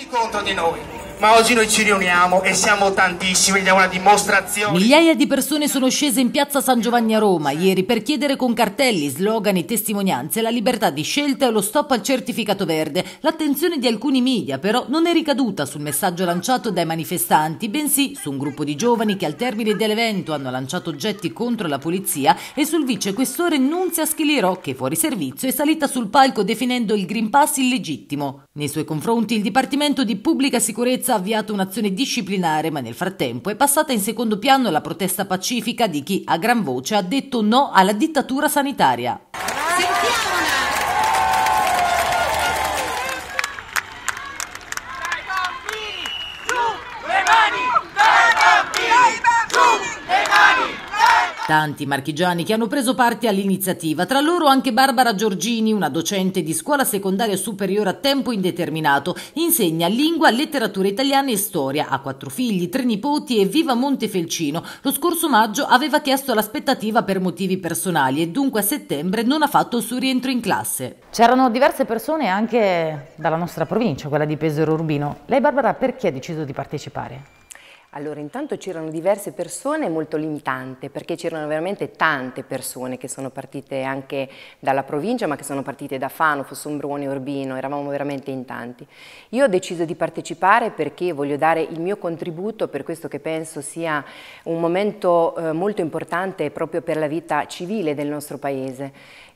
tutti contro di noi ma oggi noi ci riuniamo e siamo tantissimi, ed è una dimostrazione. Migliaia di persone sono scese in piazza San Giovanni a Roma ieri per chiedere con cartelli, slogan e testimonianze la libertà di scelta e lo stop al certificato verde. L'attenzione di alcuni media però non è ricaduta sul messaggio lanciato dai manifestanti, bensì su un gruppo di giovani che al termine dell'evento hanno lanciato oggetti contro la polizia e sul vicequestore Nunzia Schilirò che fuori servizio è salita sul palco definendo il Green Pass illegittimo. Nei suoi confronti il Dipartimento di Pubblica Sicurezza ha avviato un'azione disciplinare, ma nel frattempo è passata in secondo piano la protesta pacifica di chi a gran voce ha detto no alla dittatura sanitaria. Sentiamo! Tanti marchigiani che hanno preso parte all'iniziativa, tra loro anche Barbara Giorgini, una docente di scuola secondaria superiore a tempo indeterminato, insegna lingua, letteratura italiana e storia, ha quattro figli, tre nipoti e viva Montefelcino. Lo scorso maggio aveva chiesto l'aspettativa per motivi personali e dunque a settembre non ha fatto il suo rientro in classe. C'erano diverse persone anche dalla nostra provincia, quella di Pesaro Urbino. Lei Barbara perché ha deciso di partecipare? Allora, intanto c'erano diverse persone molto limitante, perché c'erano veramente tante persone che sono partite anche dalla provincia, ma che sono partite da Fano, Fossombrone, Urbino, eravamo veramente in tanti. Io ho deciso di partecipare perché voglio dare il mio contributo per questo che penso sia un momento eh, molto importante proprio per la vita civile del nostro Paese.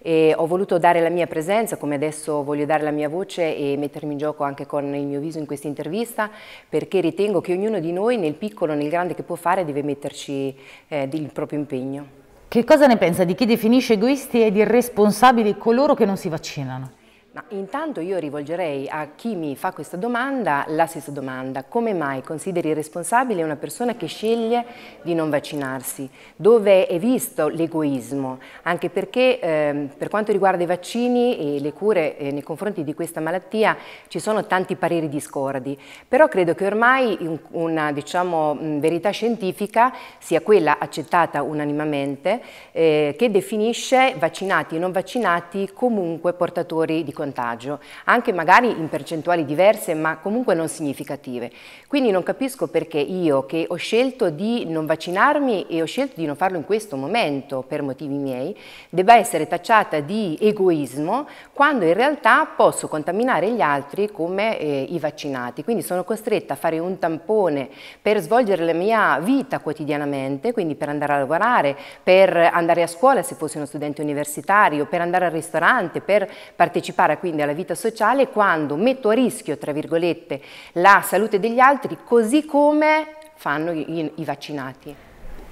E ho voluto dare la mia presenza, come adesso voglio dare la mia voce e mettermi in gioco anche con il mio viso in questa intervista, perché ritengo che ognuno di noi, nel piccolo, nel grande che può fare, deve metterci eh, il proprio impegno. Che cosa ne pensa di chi definisce egoisti ed irresponsabili coloro che non si vaccinano? Ma intanto io rivolgerei a chi mi fa questa domanda la stessa domanda. Come mai consideri responsabile una persona che sceglie di non vaccinarsi? Dove è visto l'egoismo? Anche perché ehm, per quanto riguarda i vaccini e le cure eh, nei confronti di questa malattia ci sono tanti pareri discordi. Però credo che ormai una diciamo, verità scientifica sia quella accettata unanimamente eh, che definisce vaccinati e non vaccinati comunque portatori di conseguenze contagio, anche magari in percentuali diverse ma comunque non significative. Quindi non capisco perché io che ho scelto di non vaccinarmi e ho scelto di non farlo in questo momento per motivi miei, debba essere tacciata di egoismo quando in realtà posso contaminare gli altri come eh, i vaccinati. Quindi sono costretta a fare un tampone per svolgere la mia vita quotidianamente, quindi per andare a lavorare, per andare a scuola se fossi uno studente universitario, per andare al ristorante, per partecipare a partecipare quindi alla vita sociale quando metto a rischio, tra virgolette, la salute degli altri, così come fanno i, i vaccinati.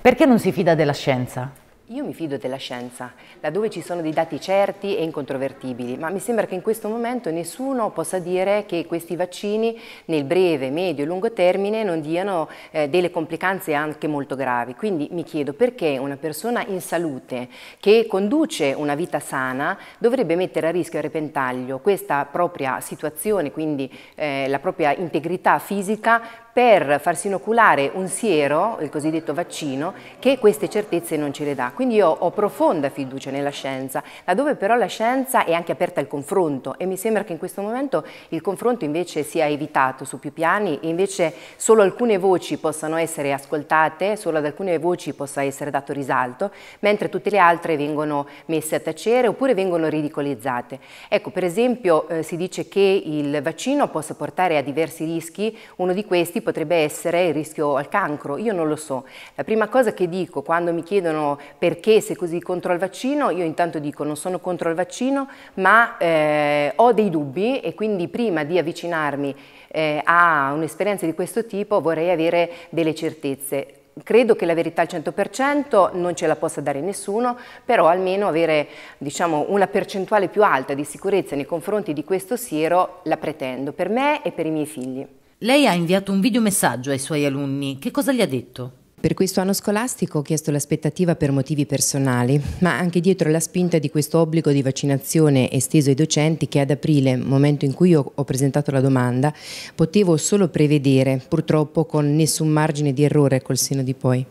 Perché non si fida della scienza? Io mi fido della scienza, laddove ci sono dei dati certi e incontrovertibili, ma mi sembra che in questo momento nessuno possa dire che questi vaccini nel breve, medio e lungo termine non diano eh, delle complicanze anche molto gravi. Quindi mi chiedo perché una persona in salute che conduce una vita sana dovrebbe mettere a rischio e a repentaglio questa propria situazione, quindi eh, la propria integrità fisica per farsi inoculare un siero, il cosiddetto vaccino, che queste certezze non ce le dà. Quindi io ho profonda fiducia nella scienza, laddove però la scienza è anche aperta al confronto e mi sembra che in questo momento il confronto invece sia evitato su più piani e invece solo alcune voci possano essere ascoltate, solo ad alcune voci possa essere dato risalto, mentre tutte le altre vengono messe a tacere oppure vengono ridicolizzate. Ecco, per esempio eh, si dice che il vaccino possa portare a diversi rischi, uno di questi potrebbe essere il rischio al cancro? Io non lo so. La prima cosa che dico quando mi chiedono perché sei così contro il vaccino, io intanto dico non sono contro il vaccino, ma eh, ho dei dubbi e quindi prima di avvicinarmi eh, a un'esperienza di questo tipo vorrei avere delle certezze. Credo che la verità al 100% non ce la possa dare nessuno, però almeno avere diciamo, una percentuale più alta di sicurezza nei confronti di questo siero la pretendo per me e per i miei figli. Lei ha inviato un videomessaggio ai suoi alunni. Che cosa gli ha detto? Per questo anno scolastico ho chiesto l'aspettativa per motivi personali, ma anche dietro la spinta di questo obbligo di vaccinazione esteso ai docenti che ad aprile, momento in cui io ho presentato la domanda, potevo solo prevedere, purtroppo con nessun margine di errore col seno di poi.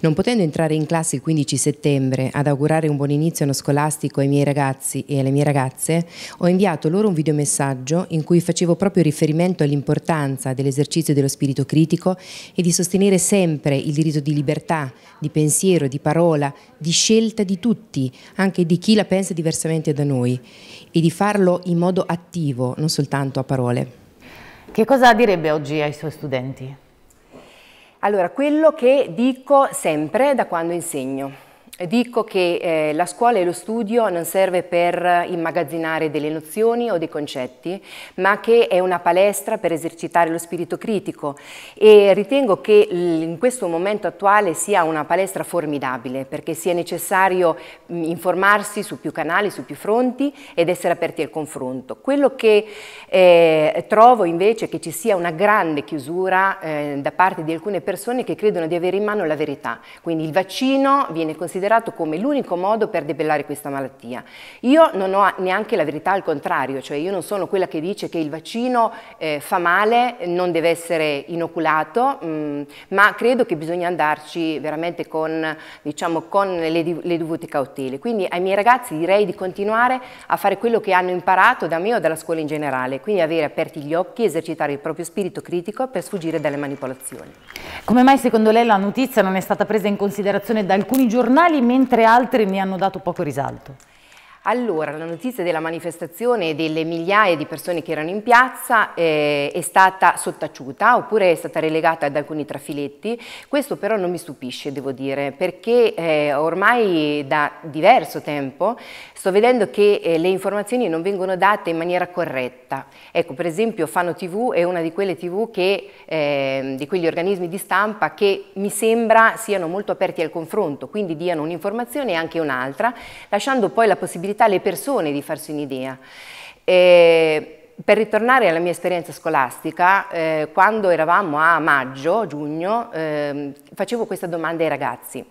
Non potendo entrare in classe il 15 settembre ad augurare un buon inizio anno scolastico ai miei ragazzi e alle mie ragazze, ho inviato loro un videomessaggio in cui facevo proprio riferimento all'importanza dell'esercizio dello spirito critico e di sostenere sempre il diritto di libertà, di pensiero, di parola, di scelta di tutti, anche di chi la pensa diversamente da noi, e di farlo in modo attivo, non soltanto a parole. Che cosa direbbe oggi ai suoi studenti? Allora, quello che dico sempre da quando insegno dico che eh, la scuola e lo studio non serve per immagazzinare delle nozioni o dei concetti, ma che è una palestra per esercitare lo spirito critico e ritengo che in questo momento attuale sia una palestra formidabile perché sia necessario mm, informarsi su più canali, su più fronti ed essere aperti al confronto. Quello che eh, trovo invece è che ci sia una grande chiusura eh, da parte di alcune persone che credono di avere in mano la verità, quindi il vaccino viene considerato considerato come l'unico modo per debellare questa malattia. Io non ho neanche la verità al contrario, cioè io non sono quella che dice che il vaccino eh, fa male, non deve essere inoculato, mh, mm, ma credo che bisogna andarci veramente con, diciamo, con le, le dovute cautele. Quindi ai miei ragazzi direi di continuare a fare quello che hanno imparato da me o dalla scuola in generale, quindi avere aperti gli occhi, esercitare il proprio spirito critico per sfuggire dalle manipolazioni. Come mai secondo lei la notizia non è stata presa in considerazione da alcuni giornali mentre altri ne hanno dato poco risalto? Allora, la notizia della manifestazione delle migliaia di persone che erano in piazza eh, è stata sottaciuta oppure è stata relegata ad alcuni trafiletti. Questo però non mi stupisce, devo dire, perché eh, ormai da diverso tempo sto vedendo che eh, le informazioni non vengono date in maniera corretta. Ecco, per esempio Fano TV è una di quelle TV che, ehm, di quegli organismi di stampa che mi sembra siano molto aperti al confronto, quindi diano un'informazione e anche un'altra, lasciando poi la possibilità possibilità alle persone di farsi un'idea. Eh, per ritornare alla mia esperienza scolastica, eh, quando eravamo a maggio, giugno, eh, facevo questa domanda ai ragazzi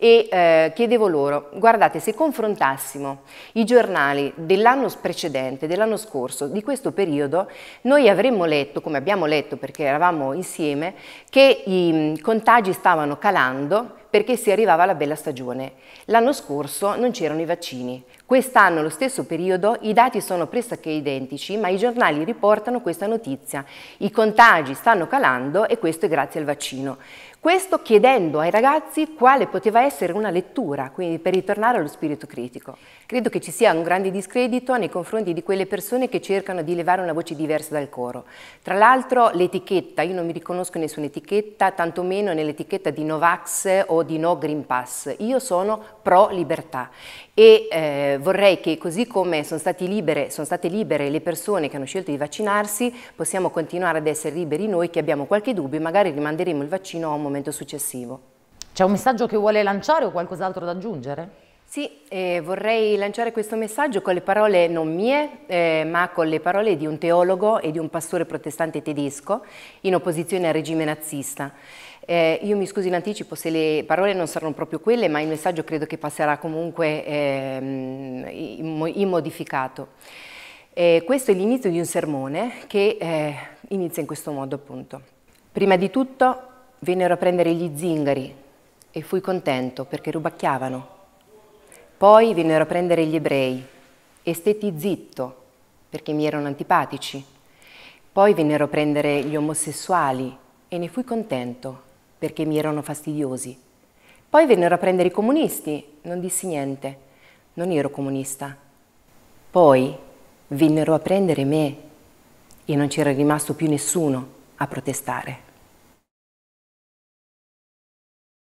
e eh, chiedevo loro, guardate, se confrontassimo i giornali dell'anno precedente, dell'anno scorso, di questo periodo, noi avremmo letto, come abbiamo letto perché eravamo insieme, che i contagi stavano calando perché si arrivava alla bella stagione. L'anno scorso non c'erano i vaccini, Quest'anno, lo stesso periodo, i dati sono pressoché identici, ma i giornali riportano questa notizia. I contagi stanno calando e questo è grazie al vaccino. Questo chiedendo ai ragazzi quale poteva essere una lettura, quindi per ritornare allo spirito critico. Credo che ci sia un grande discredito nei confronti di quelle persone che cercano di levare una voce diversa dal coro. Tra l'altro l'etichetta, io non mi riconosco in nessuna etichetta, tantomeno nell'etichetta di Novax o di No Green Pass. Io sono pro libertà e eh, vorrei che così come sono, libere, sono state libere le persone che hanno scelto di vaccinarsi, possiamo continuare ad essere liberi noi che abbiamo qualche dubbio e magari rimanderemo il vaccino a un momento successivo. C'è un messaggio che vuole lanciare o qualcos'altro da aggiungere? Sì, eh, vorrei lanciare questo messaggio con le parole non mie, eh, ma con le parole di un teologo e di un pastore protestante tedesco in opposizione al regime nazista. Eh, io mi scuso in anticipo se le parole non saranno proprio quelle, ma il messaggio credo che passerà comunque ehm, immodificato. Eh, questo è l'inizio di un sermone che eh, inizia in questo modo appunto. Prima di tutto vennero a prendere gli zingari e fui contento perché rubacchiavano poi vennero a prendere gli ebrei e stetti zitto perché mi erano antipatici. Poi vennero a prendere gli omosessuali e ne fui contento perché mi erano fastidiosi. Poi vennero a prendere i comunisti, non dissi niente, non ero comunista. Poi vennero a prendere me e non c'era rimasto più nessuno a protestare.